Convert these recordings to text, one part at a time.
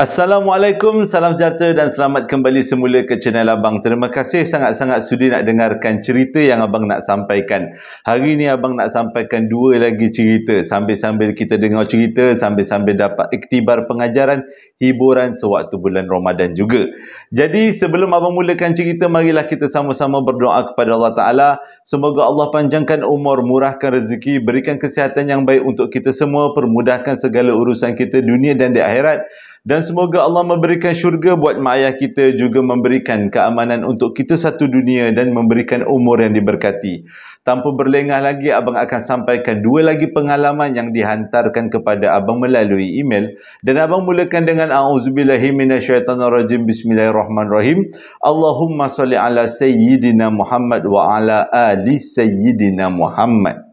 Assalamualaikum, salam sejahtera dan selamat kembali semula ke channel Abang. Terima kasih sangat-sangat sudi nak dengarkan cerita yang Abang nak sampaikan. Hari ini Abang nak sampaikan dua lagi cerita. Sambil-sambil kita dengar cerita, sambil-sambil dapat iktibar pengajaran, hiburan sewaktu bulan Ramadan juga. Jadi sebelum Abang mulakan cerita, marilah kita sama-sama berdoa kepada Allah Ta'ala. Semoga Allah panjangkan umur, murahkan rezeki, berikan kesihatan yang baik untuk kita semua, permudahkan segala urusan kita dunia dan di akhirat. Dan semoga Allah memberikan syurga buat mak ayah kita juga memberikan keamanan untuk kita satu dunia dan memberikan umur yang diberkati. Tanpa berlengah lagi, Abang akan sampaikan dua lagi pengalaman yang dihantarkan kepada Abang melalui email. Dan Abang mulakan dengan A'udzubillahiminasyaitanarajim bismillahirrahmanirrahim. Allahumma salli ala Sayyidina Muhammad wa ala Ali Sayyidina Muhammad.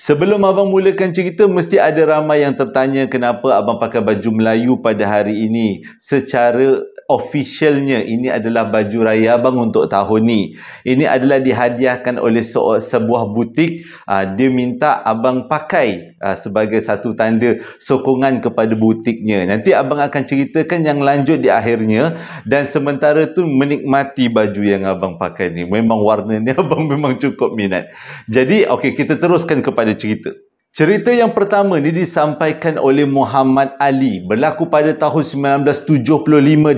Sebelum Abang mulakan cerita, mesti ada ramai yang tertanya kenapa Abang pakai baju Melayu pada hari ini. Secara officialnya ini adalah baju raya bang untuk tahun ni. Ini adalah dihadiahkan oleh se- sebuah butik. Uh, dia minta abang pakai uh, sebagai satu tanda sokongan kepada butiknya. Nanti abang akan ceritakan yang lanjut di akhirnya dan sementara tu menikmati baju yang abang pakai ni. Memang warna ni abang memang cukup minat. Jadi okey kita teruskan kepada cerita. Cerita yang pertama ini disampaikan oleh Muhammad Ali berlaku pada tahun 1975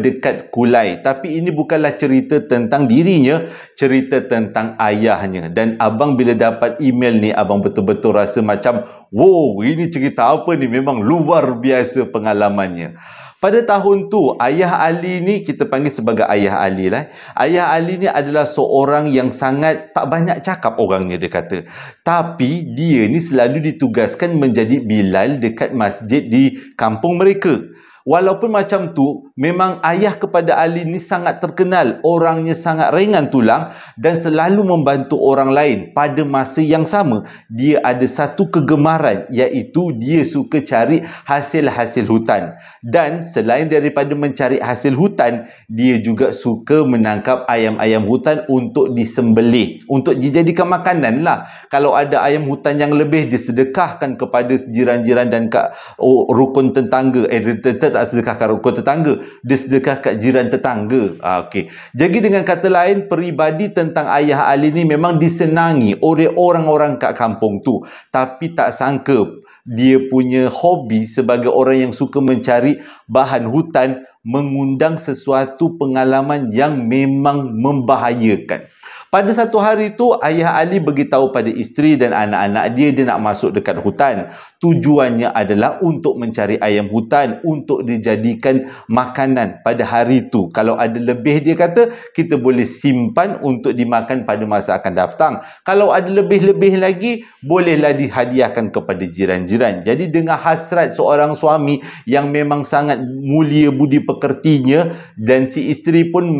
dekat Kulai tapi ini bukanlah cerita tentang dirinya cerita tentang ayahnya dan abang bila dapat email ni abang betul-betul rasa macam wow ini cerita apa ni memang luar biasa pengalamannya pada tahun tu ayah Ali ni kita panggil sebagai ayah Ali lah. Eh. Ayah Ali ni adalah seorang yang sangat tak banyak cakap orangnya dia kata. Tapi dia ni selalu ditugaskan menjadi Bilal dekat masjid di kampung mereka. Walaupun macam tu, memang ayah kepada Ali ni sangat terkenal. Orangnya sangat ringan tulang dan selalu membantu orang lain. Pada masa yang sama, dia ada satu kegemaran iaitu dia suka cari hasil-hasil hutan. Dan selain daripada mencari hasil hutan, dia juga suka menangkap ayam-ayam hutan untuk disembelih. Untuk dijadikan makanan lah. Kalau ada ayam hutan yang lebih, disedekahkan kepada jiran-jiran dan kak oh, rukun tetangga. Eh, tetangga tak sedekah kat rukun tetangga dia sedekah kat jiran tetangga ah, okey jadi dengan kata lain peribadi tentang ayah Ali ni memang disenangi oleh orang-orang kat kampung tu tapi tak sangka dia punya hobi sebagai orang yang suka mencari bahan hutan mengundang sesuatu pengalaman yang memang membahayakan. Pada satu hari itu ayah Ali beritahu pada isteri dan anak-anak dia dia nak masuk dekat hutan tujuannya adalah untuk mencari ayam hutan untuk dijadikan makanan pada hari itu. Kalau ada lebih dia kata kita boleh simpan untuk dimakan pada masa akan datang. Kalau ada lebih-lebih lagi bolehlah dihadiahkan kepada jiran-jiran. Jadi dengan hasrat seorang suami yang memang sangat mulia budi pekertinya dan si isteri pun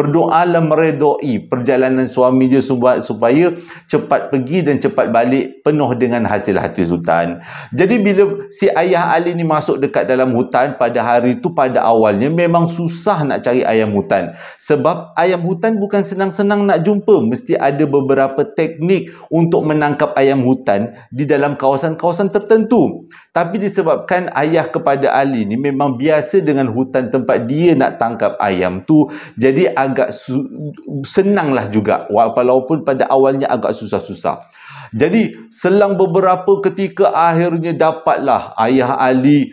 berdoa lah meredoi perjalanan suami dia supaya cepat pergi dan cepat balik penuh dengan hasil hati hutan. Jadi bila si ayah Ali ni masuk dekat dalam hutan pada hari tu pada awalnya memang susah nak cari ayam hutan. Sebab ayam hutan bukan senang-senang nak jumpa. Mesti ada beberapa teknik untuk menangkap ayam hutan di dalam kawasan-kawasan tertentu. Tapi disebabkan ayah kepada Ali ni memang biasa dengan hutan tempat dia nak tangkap ayam tu. Jadi agak senanglah juga walaupun pada awalnya agak susah-susah. Jadi selang beberapa ketika akhirnya dapatlah ayah Ali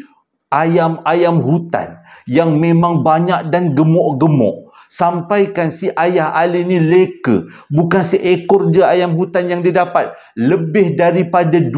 ayam-ayam hutan yang memang banyak dan gemuk-gemuk. Sampaikan si ayah Ali ni leka. Bukan seekor je ayam hutan yang dia dapat. Lebih daripada 20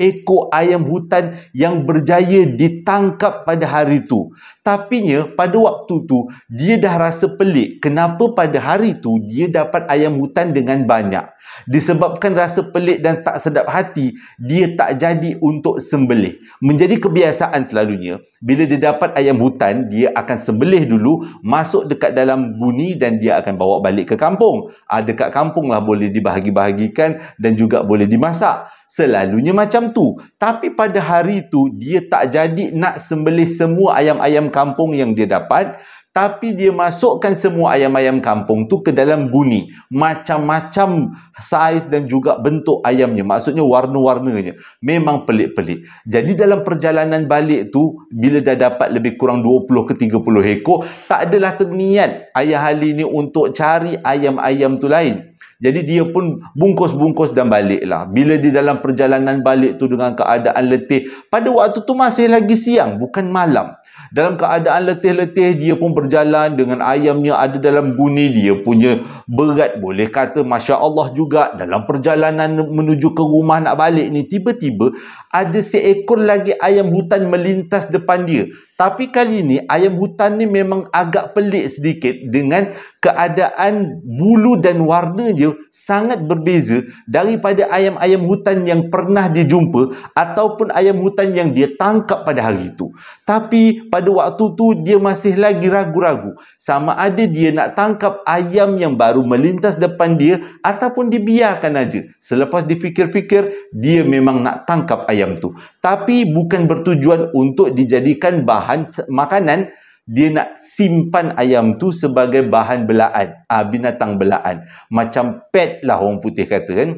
ekor ayam hutan yang berjaya ditangkap pada hari itu. Tapinya pada waktu tu dia dah rasa pelik kenapa pada hari tu dia dapat ayam hutan dengan banyak. Disebabkan rasa pelik dan tak sedap hati, dia tak jadi untuk sembelih. Menjadi kebiasaan selalunya, bila dia dapat ayam hutan, dia akan sembelih dulu, masuk dekat dalam guni dan dia akan bawa balik ke kampung. Ada ah, dekat kampung lah boleh dibahagi-bahagikan dan juga boleh dimasak. Selalunya macam tu. Tapi pada hari tu, dia tak jadi nak sembelih semua ayam-ayam kampung yang dia dapat tapi dia masukkan semua ayam-ayam kampung tu ke dalam guni macam-macam saiz dan juga bentuk ayamnya maksudnya warna-warnanya memang pelik-pelik jadi dalam perjalanan balik tu bila dah dapat lebih kurang 20 ke 30 ekor tak adalah terniat ayah Ali ni untuk cari ayam-ayam tu lain jadi dia pun bungkus-bungkus dan baliklah. Bila di dalam perjalanan balik tu dengan keadaan letih, pada waktu tu masih lagi siang, bukan malam dalam keadaan letih-letih dia pun berjalan dengan ayamnya ada dalam guni dia punya berat boleh kata Masya Allah juga dalam perjalanan menuju ke rumah nak balik ni tiba-tiba ada seekor lagi ayam hutan melintas depan dia tapi kali ni ayam hutan ni memang agak pelik sedikit dengan keadaan bulu dan warna dia sangat berbeza daripada ayam-ayam hutan yang pernah dia jumpa ataupun ayam hutan yang dia tangkap pada hari itu. Tapi pada waktu tu dia masih lagi ragu-ragu sama ada dia nak tangkap ayam yang baru melintas depan dia ataupun dibiarkan aja. Selepas difikir-fikir dia memang nak tangkap ayam tu. Tapi bukan bertujuan untuk dijadikan bahan makanan dia nak simpan ayam tu sebagai bahan belaan, ah binatang belaan. Macam pet lah orang putih kata kan.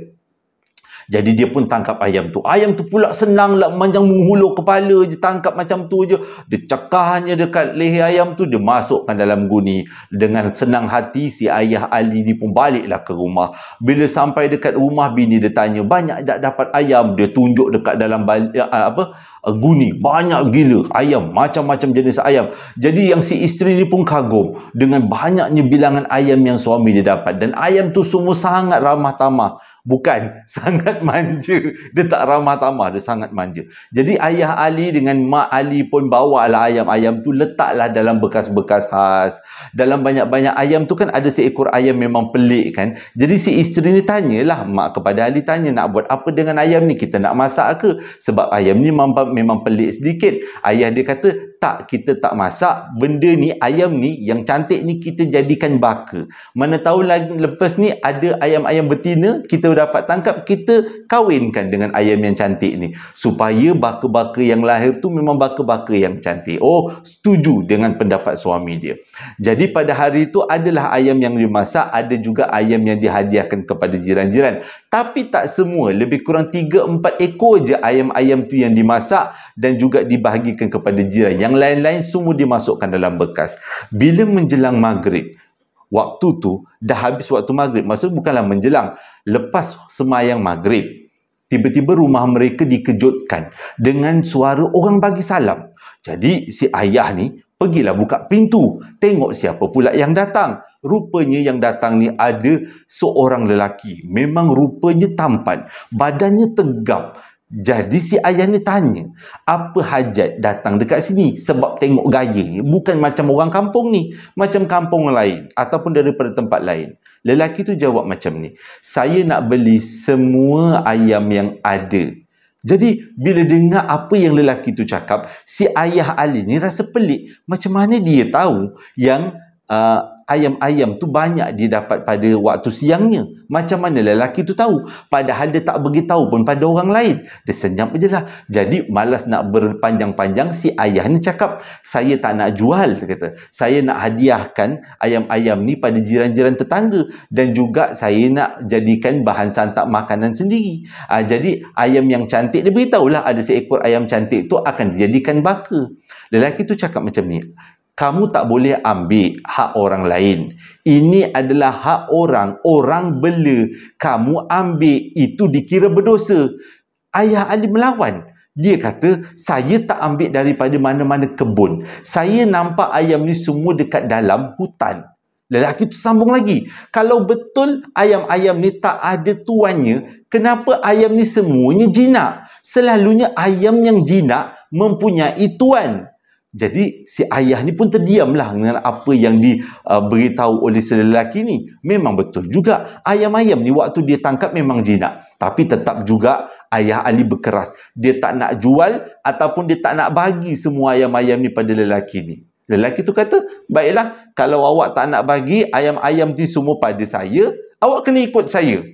Jadi dia pun tangkap ayam tu. Ayam tu pula senang lah macam menghulur kepala je, tangkap macam tu je. Dia cekahnya dekat leher ayam tu, dia masukkan dalam guni. Dengan senang hati, si ayah Ali ni pun lah ke rumah. Bila sampai dekat rumah, bini dia tanya, banyak tak dapat ayam? Dia tunjuk dekat dalam eh, ah, apa ah, guni. Banyak gila ayam, macam-macam jenis ayam. Jadi yang si isteri ni pun kagum dengan banyaknya bilangan ayam yang suami dia dapat. Dan ayam tu semua sangat ramah tamah bukan sangat manja dia tak ramah tamah dia sangat manja jadi ayah Ali dengan mak Ali pun lah ayam-ayam tu letaklah dalam bekas-bekas khas dalam banyak-banyak ayam tu kan ada seekor ayam memang pelik kan jadi si isteri ni tanyalah mak kepada Ali tanya nak buat apa dengan ayam ni kita nak masak ke sebab ayam ni memang, memang pelik sedikit ayah dia kata tak kita tak masak benda ni ayam ni yang cantik ni kita jadikan baka mana tahu lagi lepas ni ada ayam-ayam betina kita dapat tangkap kita kawinkan dengan ayam yang cantik ni supaya baka-baka yang lahir tu memang baka-baka yang cantik oh setuju dengan pendapat suami dia jadi pada hari itu adalah ayam yang dimasak ada juga ayam yang dihadiahkan kepada jiran-jiran tapi tak semua lebih kurang 3 4 ekor je ayam-ayam tu yang dimasak dan juga dibahagikan kepada jiran yang lain-lain semua dimasukkan dalam bekas bila menjelang maghrib waktu tu dah habis waktu maghrib maksud bukanlah menjelang lepas semayang maghrib tiba-tiba rumah mereka dikejutkan dengan suara orang bagi salam jadi si ayah ni pergilah buka pintu tengok siapa pula yang datang rupanya yang datang ni ada seorang lelaki memang rupanya tampan badannya tegap jadi si ayah ni tanya apa hajat datang dekat sini sebab tengok gaya ni bukan macam orang kampung ni macam kampung lain ataupun daripada tempat lain lelaki tu jawab macam ni saya nak beli semua ayam yang ada jadi bila dengar apa yang lelaki tu cakap si ayah Ali ni rasa pelik macam mana dia tahu yang uh, ayam-ayam tu banyak dia dapat pada waktu siangnya. Macam mana lelaki tu tahu? Padahal dia tak beritahu pun pada orang lain. Dia senyap je lah. Jadi malas nak berpanjang-panjang si ayah ni cakap, saya tak nak jual, dia kata. Saya nak hadiahkan ayam-ayam ni pada jiran-jiran tetangga. Dan juga saya nak jadikan bahan santap makanan sendiri. Ha, jadi ayam yang cantik, dia beritahulah ada seekor ayam cantik tu akan dijadikan bakar. Lelaki tu cakap macam ni, kamu tak boleh ambil hak orang lain. Ini adalah hak orang. Orang bela kamu ambil itu dikira berdosa. Ayah Ali melawan. Dia kata, saya tak ambil daripada mana-mana kebun. Saya nampak ayam ni semua dekat dalam hutan. Lelaki tu sambung lagi. Kalau betul ayam-ayam ni tak ada tuannya, kenapa ayam ni semuanya jinak? Selalunya ayam yang jinak mempunyai tuan jadi si ayah ni pun terdiamlah dengan apa yang diberitahu uh, oleh lelaki ni memang betul juga ayam-ayam ni waktu dia tangkap memang jinak tapi tetap juga ayah Ali berkeras dia tak nak jual ataupun dia tak nak bagi semua ayam-ayam ni pada lelaki ni lelaki tu kata baiklah kalau awak tak nak bagi ayam-ayam ni semua pada saya awak kena ikut saya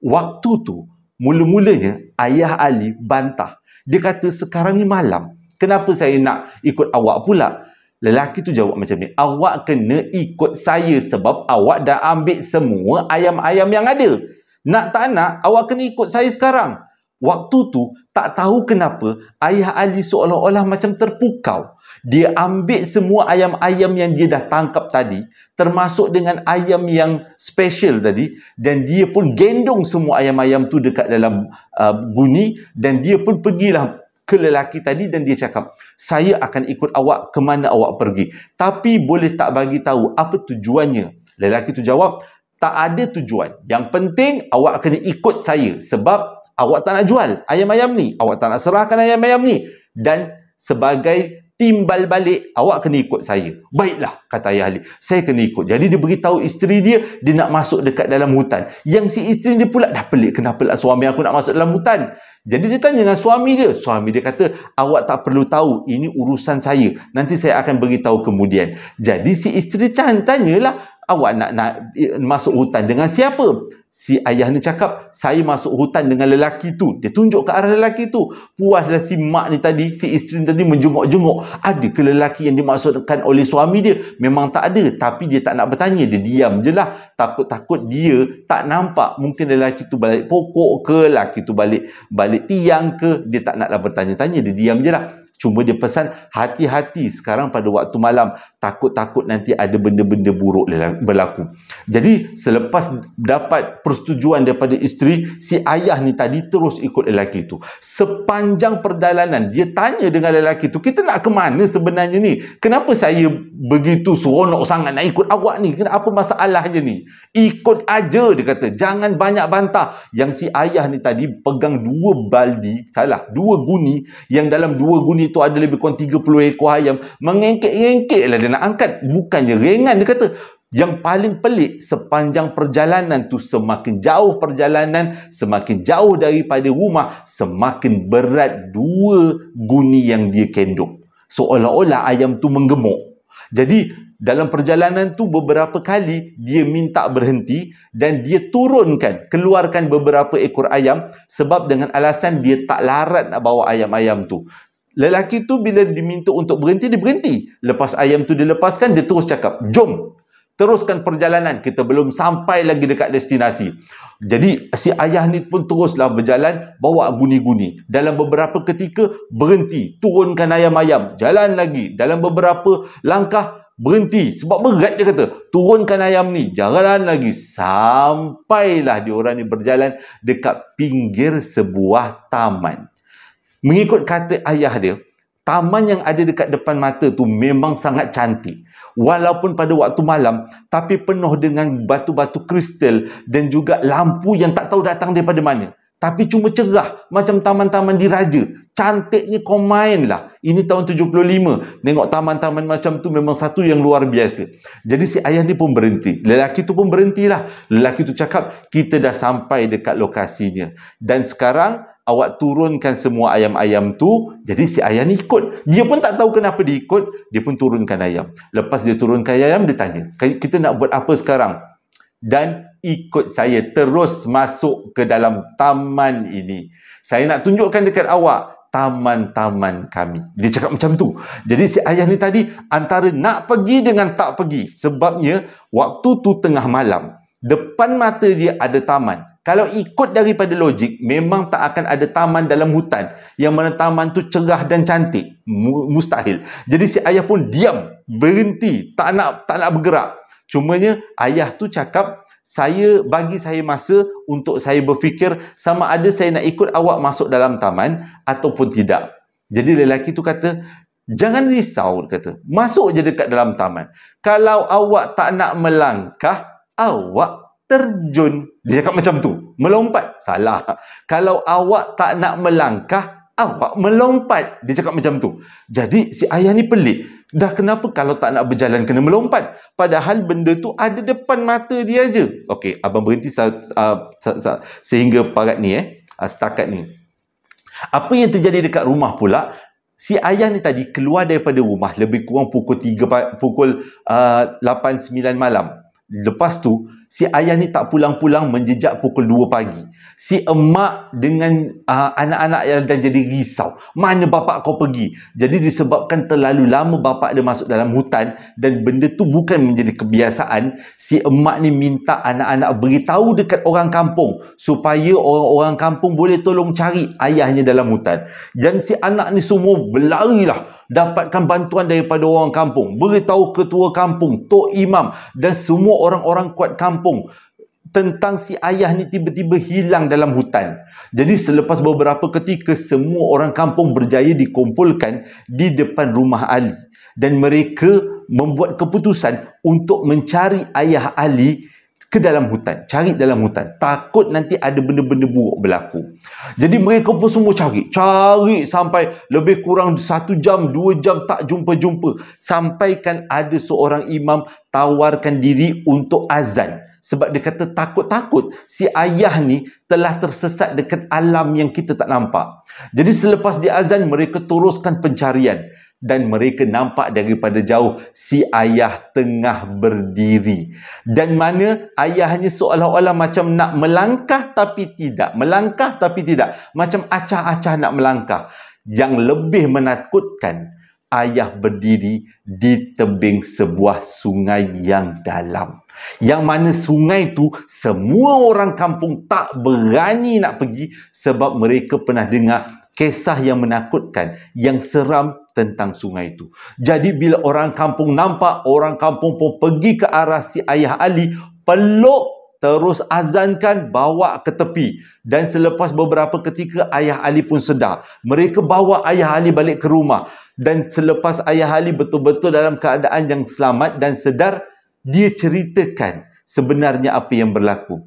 waktu tu mula-mulanya ayah Ali bantah dia kata sekarang ni malam kenapa saya nak ikut awak pula lelaki tu jawab macam ni awak kena ikut saya sebab awak dah ambil semua ayam-ayam yang ada nak tak nak awak kena ikut saya sekarang waktu tu tak tahu kenapa ayah Ali seolah-olah macam terpukau dia ambil semua ayam-ayam yang dia dah tangkap tadi termasuk dengan ayam yang special tadi dan dia pun gendong semua ayam-ayam tu dekat dalam uh, guni dan dia pun pergilah ke lelaki tadi dan dia cakap saya akan ikut awak ke mana awak pergi tapi boleh tak bagi tahu apa tujuannya lelaki tu jawab tak ada tujuan yang penting awak kena ikut saya sebab awak tak nak jual ayam-ayam ni awak tak nak serahkan ayam-ayam ni dan sebagai timbal balik awak kena ikut saya baiklah kata ayah Ali saya kena ikut jadi dia beritahu isteri dia dia nak masuk dekat dalam hutan yang si isteri dia pula dah pelik kenapa lah suami aku nak masuk dalam hutan jadi dia tanya dengan suami dia suami dia kata awak tak perlu tahu ini urusan saya nanti saya akan beritahu kemudian jadi si isteri tanya lah awak nak, nak eh, masuk hutan dengan siapa si ayah ni cakap saya masuk hutan dengan lelaki tu dia tunjuk ke arah lelaki tu puaslah si mak ni tadi si isteri ni tadi menjenguk-jenguk ada ke lelaki yang dimaksudkan oleh suami dia memang tak ada tapi dia tak nak bertanya dia diam je lah takut-takut dia tak nampak mungkin lelaki tu balik pokok ke lelaki tu balik balik tiang ke dia tak naklah bertanya-tanya dia diam je lah Cuma dia pesan hati-hati sekarang pada waktu malam takut-takut nanti ada benda-benda buruk berlaku. Jadi selepas dapat persetujuan daripada isteri, si ayah ni tadi terus ikut lelaki itu. Sepanjang perjalanan dia tanya dengan lelaki itu, kita nak ke mana sebenarnya ni? Kenapa saya begitu seronok sangat nak ikut awak ni? Kenapa masalahnya ni? Ikut aja dia kata, jangan banyak bantah. Yang si ayah ni tadi pegang dua baldi, salah, dua guni yang dalam dua guni itu ada lebih kurang 30 ekor ayam mengengkek lah dia nak angkat bukannya ringan dia kata yang paling pelik sepanjang perjalanan tu semakin jauh perjalanan semakin jauh daripada rumah semakin berat dua guni yang dia kendok seolah-olah ayam tu menggemuk jadi dalam perjalanan tu beberapa kali dia minta berhenti dan dia turunkan keluarkan beberapa ekor ayam sebab dengan alasan dia tak larat nak bawa ayam-ayam tu Lelaki tu bila diminta untuk berhenti, dia berhenti. Lepas ayam tu dilepaskan, dia terus cakap, jom, teruskan perjalanan. Kita belum sampai lagi dekat destinasi. Jadi, si ayah ni pun teruslah berjalan, bawa guni-guni. Dalam beberapa ketika, berhenti. Turunkan ayam-ayam. Jalan lagi. Dalam beberapa langkah, berhenti. Sebab berat dia kata, turunkan ayam ni. Jalan lagi. Sampailah diorang ni berjalan dekat pinggir sebuah taman mengikut kata ayah dia taman yang ada dekat depan mata tu memang sangat cantik walaupun pada waktu malam tapi penuh dengan batu-batu kristal dan juga lampu yang tak tahu datang daripada mana tapi cuma cerah macam taman-taman diraja cantiknya kau main lah ini tahun 75 nengok taman-taman macam tu memang satu yang luar biasa jadi si ayah ni pun berhenti lelaki tu pun berhentilah lelaki tu cakap kita dah sampai dekat lokasinya dan sekarang awak turunkan semua ayam-ayam tu, jadi si ayam ni ikut. Dia pun tak tahu kenapa dia ikut, dia pun turunkan ayam. Lepas dia turunkan ayam, dia tanya, kita nak buat apa sekarang? Dan ikut saya terus masuk ke dalam taman ini. Saya nak tunjukkan dekat awak, taman-taman kami. Dia cakap macam tu. Jadi si ayah ni tadi antara nak pergi dengan tak pergi. Sebabnya waktu tu tengah malam. Depan mata dia ada taman. Kalau ikut daripada logik, memang tak akan ada taman dalam hutan yang mana taman tu cerah dan cantik. Mustahil. Jadi si ayah pun diam, berhenti, tak nak tak nak bergerak. Cumanya ayah tu cakap, saya bagi saya masa untuk saya berfikir sama ada saya nak ikut awak masuk dalam taman ataupun tidak. Jadi lelaki tu kata, jangan risau, kata. Masuk je dekat dalam taman. Kalau awak tak nak melangkah, awak terjun. Dia cakap macam tu. Melompat. Salah. Kalau awak tak nak melangkah, awak melompat. Dia cakap macam tu. Jadi si ayah ni pelik. Dah kenapa kalau tak nak berjalan kena melompat? Padahal benda tu ada depan mata dia je. Okey, abang berhenti sa- sa- sa- sa- sehingga parat ni eh. Ah, setakat ni. Apa yang terjadi dekat rumah pula? Si ayah ni tadi keluar daripada rumah lebih kurang pukul 3 pukul uh, 8 9 malam. Lepas tu si ayah ni tak pulang-pulang menjejak pukul 2 pagi. Si emak dengan uh, anak-anak yang dah jadi risau. Mana bapak kau pergi? Jadi disebabkan terlalu lama bapak dia masuk dalam hutan dan benda tu bukan menjadi kebiasaan, si emak ni minta anak-anak beritahu dekat orang kampung supaya orang-orang kampung boleh tolong cari ayahnya dalam hutan. Dan si anak ni semua lah dapatkan bantuan daripada orang kampung. Beritahu ketua kampung, tok imam dan semua orang-orang kuat kampung kampung tentang si ayah ni tiba-tiba hilang dalam hutan. Jadi selepas beberapa ketika semua orang kampung berjaya dikumpulkan di depan rumah Ali dan mereka membuat keputusan untuk mencari ayah Ali ke dalam hutan, cari dalam hutan. Takut nanti ada benda-benda buruk berlaku. Jadi mereka pun semua cari, cari sampai lebih kurang satu jam, dua jam tak jumpa-jumpa. Sampaikan ada seorang imam tawarkan diri untuk azan. Sebab dia kata takut-takut si ayah ni telah tersesat dekat alam yang kita tak nampak. Jadi selepas diazan mereka teruskan pencarian dan mereka nampak daripada jauh si ayah tengah berdiri. Dan mana ayahnya seolah-olah macam nak melangkah tapi tidak. Melangkah tapi tidak. Macam acah-acah nak melangkah. Yang lebih menakutkan ayah berdiri di tebing sebuah sungai yang dalam. Yang mana sungai tu semua orang kampung tak berani nak pergi sebab mereka pernah dengar kisah yang menakutkan, yang seram tentang sungai itu. Jadi bila orang kampung nampak, orang kampung pun pergi ke arah si Ayah Ali, peluk terus azankan bawa ke tepi. Dan selepas beberapa ketika, Ayah Ali pun sedar. Mereka bawa Ayah Ali balik ke rumah. Dan selepas Ayah Ali betul-betul dalam keadaan yang selamat dan sedar, dia ceritakan sebenarnya apa yang berlaku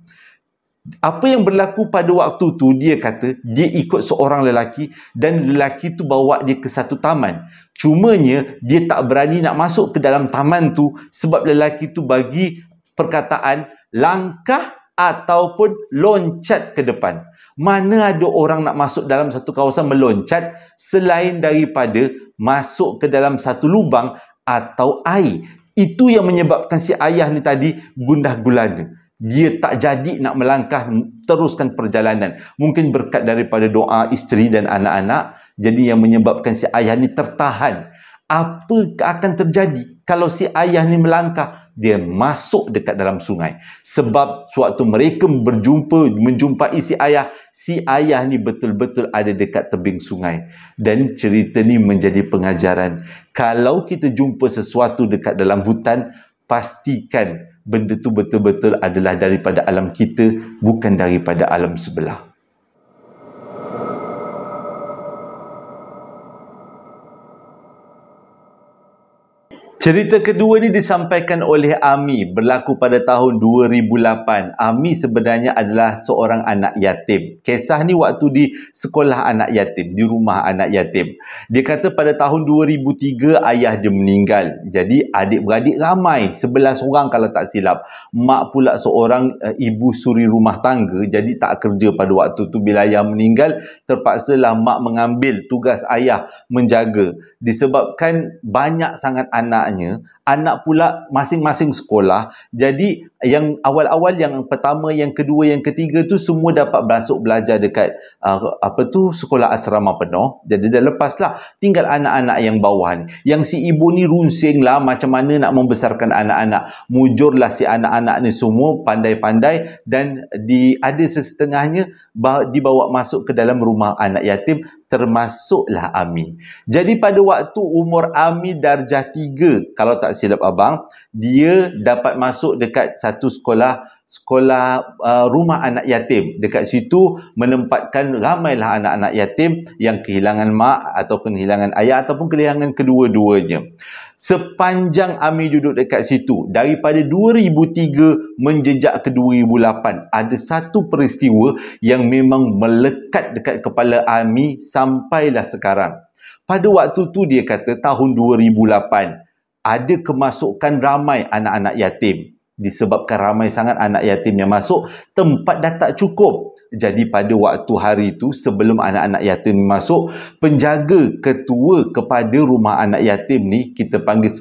apa yang berlaku pada waktu tu dia kata dia ikut seorang lelaki dan lelaki tu bawa dia ke satu taman cumanya dia tak berani nak masuk ke dalam taman tu sebab lelaki tu bagi perkataan langkah ataupun loncat ke depan mana ada orang nak masuk dalam satu kawasan meloncat selain daripada masuk ke dalam satu lubang atau air itu yang menyebabkan si ayah ni tadi gundah gulana. Dia tak jadi nak melangkah teruskan perjalanan. Mungkin berkat daripada doa isteri dan anak-anak. Jadi yang menyebabkan si ayah ni tertahan. Apa akan terjadi kalau si ayah ni melangkah? dia masuk dekat dalam sungai sebab suatu mereka berjumpa menjumpai si ayah si ayah ni betul-betul ada dekat tebing sungai dan cerita ni menjadi pengajaran kalau kita jumpa sesuatu dekat dalam hutan pastikan benda tu betul-betul adalah daripada alam kita bukan daripada alam sebelah Cerita kedua ini disampaikan oleh Ami berlaku pada tahun 2008. Ami sebenarnya adalah seorang anak yatim. Kisah ni waktu di sekolah anak yatim, di rumah anak yatim. Dia kata pada tahun 2003 ayah dia meninggal. Jadi adik-beradik ramai, 11 orang kalau tak silap. Mak pula seorang e, ibu suri rumah tangga jadi tak kerja pada waktu tu bila ayah meninggal, terpaksalah mak mengambil tugas ayah menjaga disebabkan banyak sangat anaknya, anak pula masing-masing sekolah. Jadi yang awal-awal yang pertama, yang kedua, yang ketiga tu semua dapat masuk belajar dekat uh, apa tu sekolah asrama penuh. Jadi dah lepaslah tinggal anak-anak yang bawah ni. Yang si ibu ni runsing lah macam mana nak membesarkan anak-anak. Mujur lah si anak-anak ni semua pandai-pandai dan di ada sesetengahnya dibawa masuk ke dalam rumah anak yatim termasuklah Ami. Jadi pada waktu umur Ami darjah tiga, kalau tak silap abang, dia dapat masuk dekat satu sekolah sekolah uh, rumah anak yatim dekat situ menempatkan ramailah anak-anak yatim yang kehilangan mak ataupun kehilangan ayah ataupun kehilangan kedua-duanya sepanjang Ami duduk dekat situ daripada 2003 menjejak ke 2008 ada satu peristiwa yang memang melekat dekat kepala Ami sampailah sekarang pada waktu tu dia kata tahun 2008 ada kemasukan ramai anak-anak yatim disebabkan ramai sangat anak yatim yang masuk tempat dah tak cukup jadi pada waktu hari itu sebelum anak-anak yatim masuk penjaga ketua kepada rumah anak yatim ni kita panggil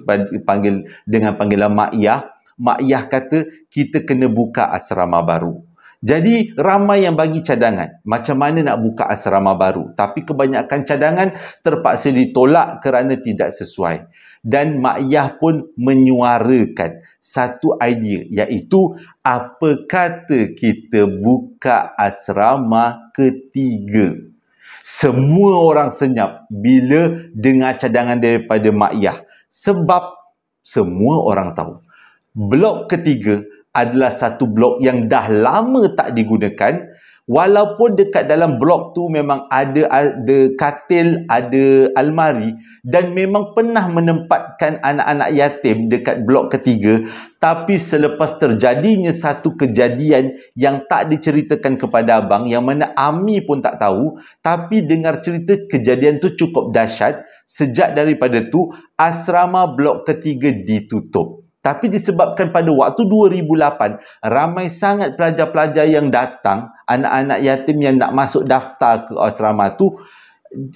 panggil dengan panggilan mak mak makyah kata kita kena buka asrama baru jadi ramai yang bagi cadangan macam mana nak buka asrama baru tapi kebanyakan cadangan terpaksa ditolak kerana tidak sesuai dan Mak Yah pun menyuarakan satu idea iaitu apa kata kita buka asrama ketiga semua orang senyap bila dengar cadangan daripada Mak Yah sebab semua orang tahu blok ketiga adalah satu blok yang dah lama tak digunakan walaupun dekat dalam blok tu memang ada ada katil, ada almari dan memang pernah menempatkan anak-anak yatim dekat blok ketiga tapi selepas terjadinya satu kejadian yang tak diceritakan kepada abang yang mana Ami pun tak tahu tapi dengar cerita kejadian tu cukup dahsyat sejak daripada tu asrama blok ketiga ditutup tapi disebabkan pada waktu 2008, ramai sangat pelajar-pelajar yang datang, anak-anak yatim yang nak masuk daftar ke asrama tu,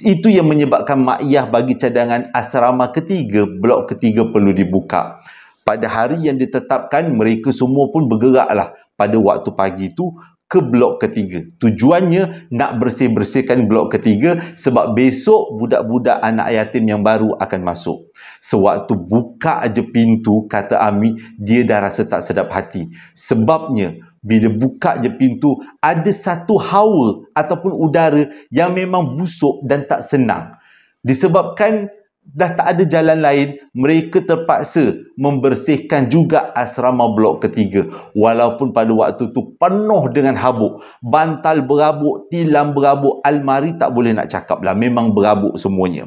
itu yang menyebabkan mak makyah bagi cadangan asrama ketiga, blok ketiga perlu dibuka. Pada hari yang ditetapkan, mereka semua pun bergeraklah pada waktu pagi itu ke blok ketiga. Tujuannya nak bersih-bersihkan blok ketiga sebab besok budak-budak anak yatim yang baru akan masuk. Sewaktu buka aja pintu, kata Ami, dia dah rasa tak sedap hati. Sebabnya, bila buka je pintu, ada satu hawa ataupun udara yang memang busuk dan tak senang. Disebabkan dah tak ada jalan lain, mereka terpaksa membersihkan juga asrama blok ketiga. Walaupun pada waktu tu penuh dengan habuk. Bantal berabuk, tilam berabuk, almari tak boleh nak cakap lah. Memang berabuk semuanya.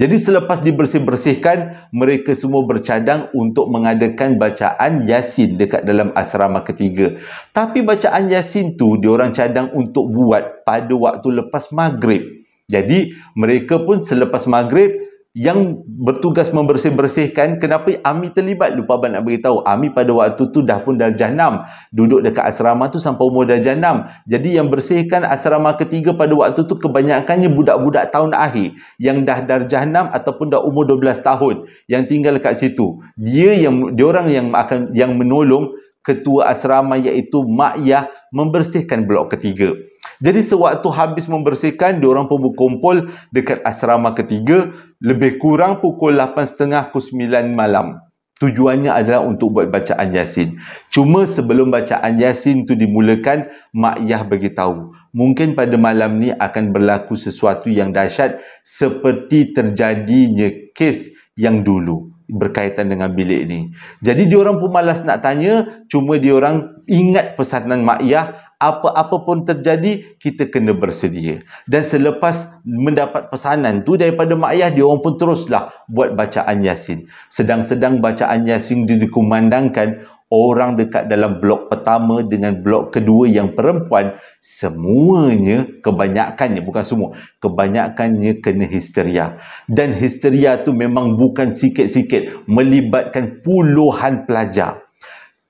Jadi selepas dibersih-bersihkan, mereka semua bercadang untuk mengadakan bacaan Yasin dekat dalam asrama ketiga. Tapi bacaan Yasin tu diorang cadang untuk buat pada waktu lepas maghrib. Jadi mereka pun selepas maghrib, yang bertugas membersih-bersihkan kenapa Ami terlibat lupa abang nak beritahu Ami pada waktu tu dah pun darjah 6 duduk dekat asrama tu sampai umur darjah 6 jadi yang bersihkan asrama ketiga pada waktu tu kebanyakannya budak-budak tahun akhir yang dah darjah 6 ataupun dah umur 12 tahun yang tinggal dekat situ dia yang dia orang yang akan yang menolong ketua asrama iaitu Mak Yah membersihkan blok ketiga jadi sewaktu habis membersihkan, diorang pun berkumpul dekat asrama ketiga lebih kurang pukul 8.30 pukul 9 malam. Tujuannya adalah untuk buat bacaan Yasin. Cuma sebelum bacaan Yasin itu dimulakan, Mak Yah beritahu, mungkin pada malam ni akan berlaku sesuatu yang dahsyat seperti terjadinya kes yang dulu berkaitan dengan bilik ni. Jadi diorang pun malas nak tanya, cuma diorang ingat pesanan Mak Yah apa-apa pun terjadi, kita kena bersedia. Dan selepas mendapat pesanan tu daripada mak ayah, dia orang pun teruslah buat bacaan Yasin. Sedang-sedang bacaan Yasin dia dikumandangkan, orang dekat dalam blok pertama dengan blok kedua yang perempuan, semuanya, kebanyakannya, bukan semua, kebanyakannya kena histeria. Dan histeria tu memang bukan sikit-sikit, melibatkan puluhan pelajar.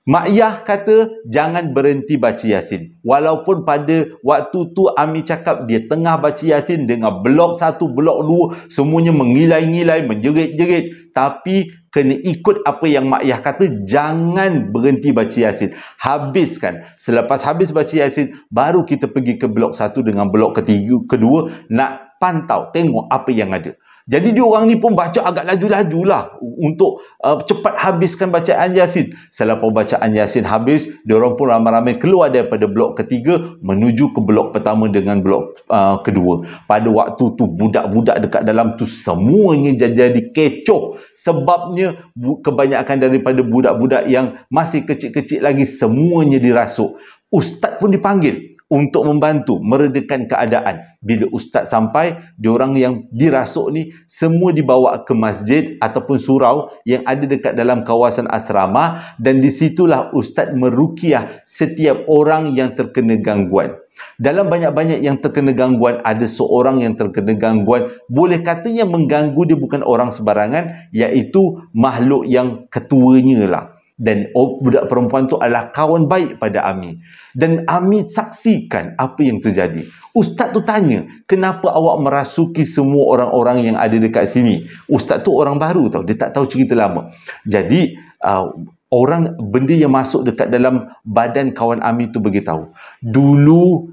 Mak Yah kata jangan berhenti baca Yasin. Walaupun pada waktu tu Ami cakap dia tengah baca Yasin dengan blok satu, blok dua, semuanya mengilai-ngilai, menjerit-jerit. Tapi kena ikut apa yang Mak Yah kata, jangan berhenti baca Yasin. Habiskan. Selepas habis baca Yasin, baru kita pergi ke blok satu dengan blok ketiga, kedua nak pantau, tengok apa yang ada. Jadi dia orang ni pun baca agak laju-lajulah untuk uh, cepat habiskan bacaan Yasin. Selepas bacaan Yasin habis, dia orang pun ramai-ramai keluar daripada blok ketiga menuju ke blok pertama dengan blok uh, kedua. Pada waktu tu budak-budak dekat dalam tu semuanya jadi kecoh sebabnya kebanyakan daripada budak-budak yang masih kecil-kecil lagi semuanya dirasuk. Ustaz pun dipanggil untuk membantu meredakan keadaan bila ustaz sampai diorang yang dirasuk ni semua dibawa ke masjid ataupun surau yang ada dekat dalam kawasan asrama dan di situlah ustaz merukiah setiap orang yang terkena gangguan dalam banyak-banyak yang terkena gangguan ada seorang yang terkena gangguan boleh katanya mengganggu dia bukan orang sebarangan iaitu makhluk yang ketuanya lah dan budak perempuan tu adalah kawan baik pada Ami dan Ami saksikan apa yang terjadi ustaz tu tanya kenapa awak merasuki semua orang-orang yang ada dekat sini ustaz tu orang baru tau dia tak tahu cerita lama jadi uh, orang benda yang masuk dekat dalam badan kawan Ami tu beritahu dulu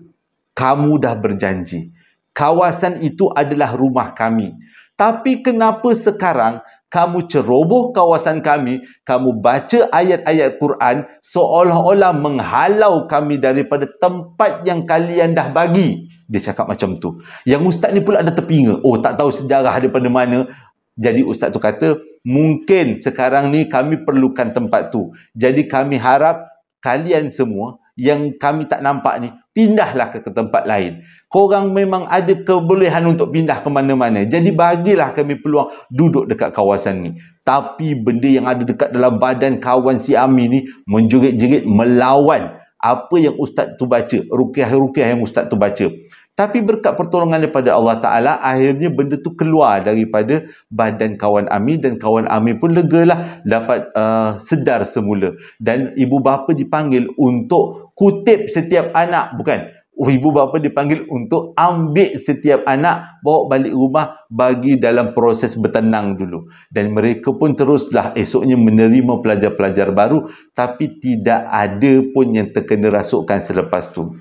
kamu dah berjanji kawasan itu adalah rumah kami tapi kenapa sekarang kamu ceroboh kawasan kami, kamu baca ayat-ayat Quran seolah-olah menghalau kami daripada tempat yang kalian dah bagi. Dia cakap macam tu. Yang ustaz ni pula ada terpinga. Oh, tak tahu sejarah daripada mana. Jadi ustaz tu kata, mungkin sekarang ni kami perlukan tempat tu. Jadi kami harap kalian semua yang kami tak nampak ni pindahlah ke tempat lain korang memang ada kebolehan untuk pindah ke mana-mana jadi bagilah kami peluang duduk dekat kawasan ni tapi benda yang ada dekat dalam badan kawan si Ami ni menjerit-jerit melawan apa yang ustaz tu baca rukiah-rukiah yang ustaz tu baca tapi berkat pertolongan daripada Allah Ta'ala, akhirnya benda tu keluar daripada badan kawan Ami dan kawan Ami pun lega lah dapat uh, sedar semula. Dan ibu bapa dipanggil untuk kutip setiap anak, bukan? Ibu bapa dipanggil untuk ambil setiap anak, bawa balik rumah bagi dalam proses bertenang dulu. Dan mereka pun teruslah esoknya menerima pelajar-pelajar baru tapi tidak ada pun yang terkena rasukan selepas tu.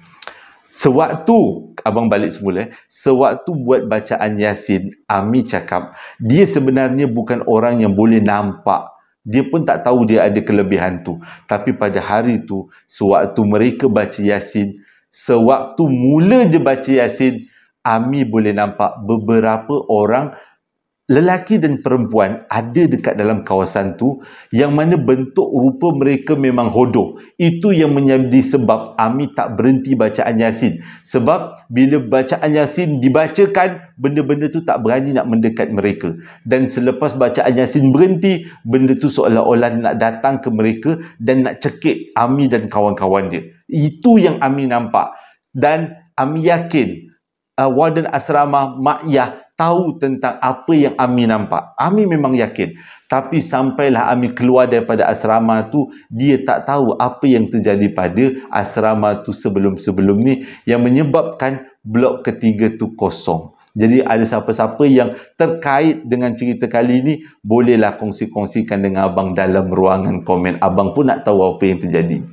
Sewaktu abang balik semula, sewaktu buat bacaan Yasin, Ami cakap, dia sebenarnya bukan orang yang boleh nampak. Dia pun tak tahu dia ada kelebihan tu. Tapi pada hari tu, sewaktu mereka baca Yasin, sewaktu mula je baca Yasin, Ami boleh nampak beberapa orang lelaki dan perempuan ada dekat dalam kawasan tu yang mana bentuk rupa mereka memang hodoh itu yang menjadi sebab Ami tak berhenti bacaan Yasin sebab bila bacaan Yasin dibacakan benda-benda tu tak berani nak mendekat mereka dan selepas bacaan Yasin berhenti benda tu seolah-olah nak datang ke mereka dan nak cekik Ami dan kawan-kawan dia itu yang Ami nampak dan Ami yakin uh, warden asrama Mak Yah tahu tentang apa yang Ami nampak. Ami memang yakin. Tapi sampailah Ami keluar daripada asrama tu, dia tak tahu apa yang terjadi pada asrama tu sebelum-sebelum ni yang menyebabkan blok ketiga tu kosong. Jadi ada siapa-siapa yang terkait dengan cerita kali ini bolehlah kongsi-kongsikan dengan abang dalam ruangan komen. Abang pun nak tahu apa yang terjadi.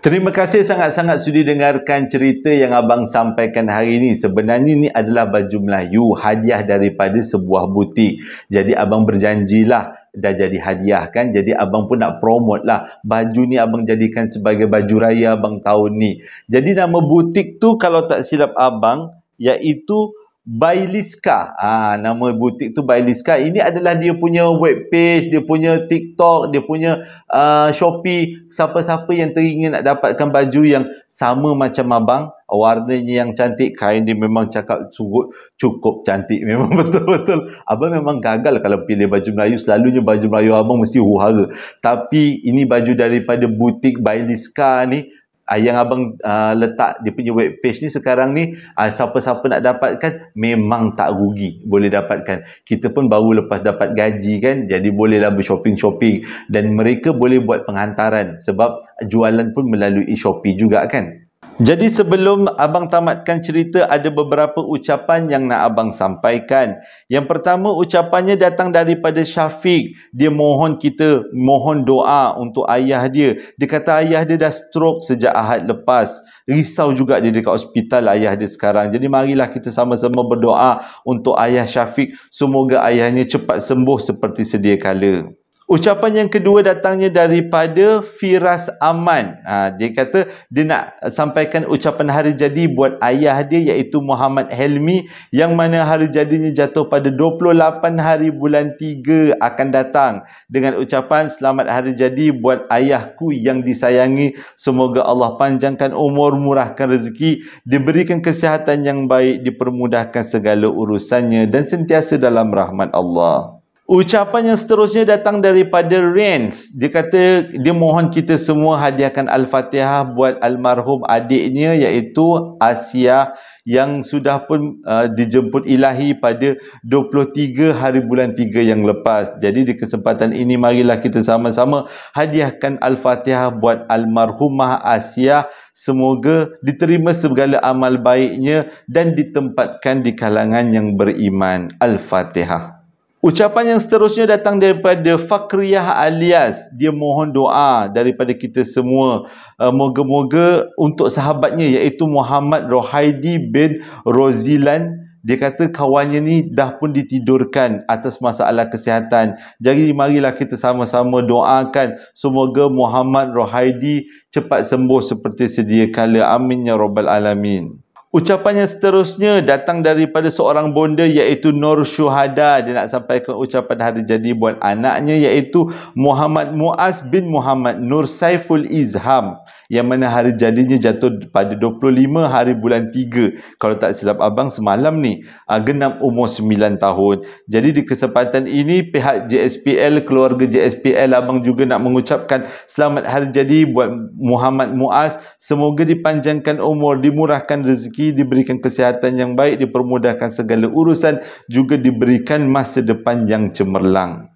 Terima kasih sangat-sangat sudi dengarkan cerita yang abang sampaikan hari ini. Sebenarnya ini adalah baju Melayu hadiah daripada sebuah butik. Jadi abang berjanjilah dah jadi hadiah kan. Jadi abang pun nak promote lah baju ni abang jadikan sebagai baju raya abang tahun ni. Jadi nama butik tu kalau tak silap abang iaitu Bailiska. Ah ha, nama butik tu Bailiska. Ini adalah dia punya web page, dia punya TikTok, dia punya uh, Shopee. Siapa-siapa yang teringin nak dapatkan baju yang sama macam abang, warnanya yang cantik, kain dia memang cakap cukup cukup cantik memang betul-betul. Abang memang gagal kalau pilih baju Melayu. Selalunya baju Melayu abang mesti huhara. Tapi ini baju daripada butik Bailiska ni Ah, yang abang uh, letak di punya web page ni sekarang ni uh, siapa-siapa nak dapatkan memang tak rugi boleh dapatkan kita pun baru lepas dapat gaji kan jadi bolehlah bershopping-shopping dan mereka boleh buat penghantaran sebab jualan pun melalui Shopee juga kan jadi sebelum abang tamatkan cerita ada beberapa ucapan yang nak abang sampaikan. Yang pertama ucapannya datang daripada Syafiq. Dia mohon kita mohon doa untuk ayah dia. Dia kata ayah dia dah stroke sejak Ahad lepas. Risau juga dia dekat hospital ayah dia sekarang. Jadi marilah kita sama-sama berdoa untuk ayah Syafiq. Semoga ayahnya cepat sembuh seperti sedia kala. Ucapan yang kedua datangnya daripada Firas Aman. Ha, dia kata dia nak sampaikan ucapan hari jadi buat ayah dia iaitu Muhammad Helmi yang mana hari jadinya jatuh pada 28 hari bulan 3 akan datang dengan ucapan selamat hari jadi buat ayahku yang disayangi. Semoga Allah panjangkan umur, murahkan rezeki, diberikan kesihatan yang baik, dipermudahkan segala urusannya dan sentiasa dalam rahmat Allah. Allah. Ucapan yang seterusnya datang daripada Rens. Dia kata dia mohon kita semua hadiahkan Al-Fatihah buat almarhum adiknya iaitu Asia yang sudah pun uh, dijemput ilahi pada 23 hari bulan 3 yang lepas. Jadi di kesempatan ini marilah kita sama-sama hadiahkan Al-Fatihah buat almarhumah Asia. Semoga diterima segala amal baiknya dan ditempatkan di kalangan yang beriman. Al-Fatihah. Ucapan yang seterusnya datang daripada Fakriyah alias dia mohon doa daripada kita semua uh, moga-moga uh, untuk sahabatnya iaitu Muhammad Rohaidi bin Rozilan dia kata kawannya ni dah pun ditidurkan atas masalah kesihatan. Jadi marilah kita sama-sama doakan semoga Muhammad Rohaidi cepat sembuh seperti sedia kala. Amin ya rabbal alamin. Ucapannya seterusnya datang daripada seorang bonda iaitu Nur Syuhada. Dia nak sampaikan ucapan hari jadi buat anaknya iaitu Muhammad Muaz bin Muhammad Nur Saiful Izham. Yang mana hari jadinya jatuh pada 25 hari bulan 3. Kalau tak silap abang semalam ni. Ah, genap umur 9 tahun. Jadi di kesempatan ini pihak JSPL, keluarga JSPL abang juga nak mengucapkan selamat hari jadi buat Muhammad Muaz. Semoga dipanjangkan umur, dimurahkan rezeki rezeki, diberikan kesihatan yang baik, dipermudahkan segala urusan, juga diberikan masa depan yang cemerlang.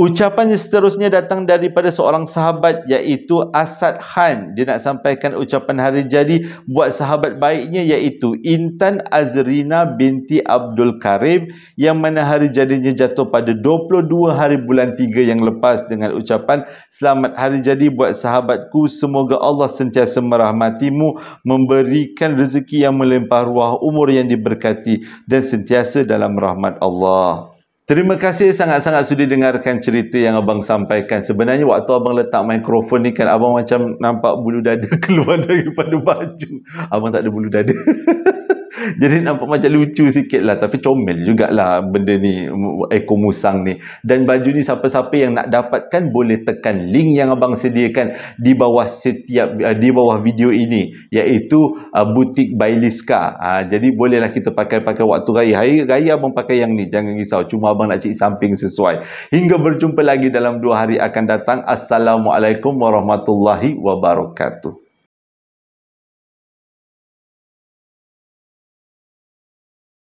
Ucapan yang seterusnya datang daripada seorang sahabat iaitu Asad Khan. Dia nak sampaikan ucapan hari jadi buat sahabat baiknya iaitu Intan Azrina binti Abdul Karim yang mana hari jadinya jatuh pada 22 hari bulan 3 yang lepas dengan ucapan Selamat hari jadi buat sahabatku semoga Allah sentiasa merahmatimu memberikan rezeki yang melimpah ruah umur yang diberkati dan sentiasa dalam rahmat Allah. Terima kasih sangat-sangat sudi dengarkan cerita yang abang sampaikan. Sebenarnya waktu abang letak mikrofon ni kan abang macam nampak bulu dada keluar daripada baju. Abang tak ada bulu dada. Jadi nampak macam lucu sikit lah Tapi comel jugalah benda ni Eko Musang ni Dan baju ni siapa-siapa yang nak dapatkan Boleh tekan link yang abang sediakan Di bawah setiap uh, Di bawah video ini Iaitu uh, Butik by Liska uh, ha, Jadi bolehlah kita pakai-pakai waktu raya Hari raya abang pakai yang ni Jangan risau Cuma abang nak cik samping sesuai Hingga berjumpa lagi dalam dua hari akan datang Assalamualaikum warahmatullahi wabarakatuh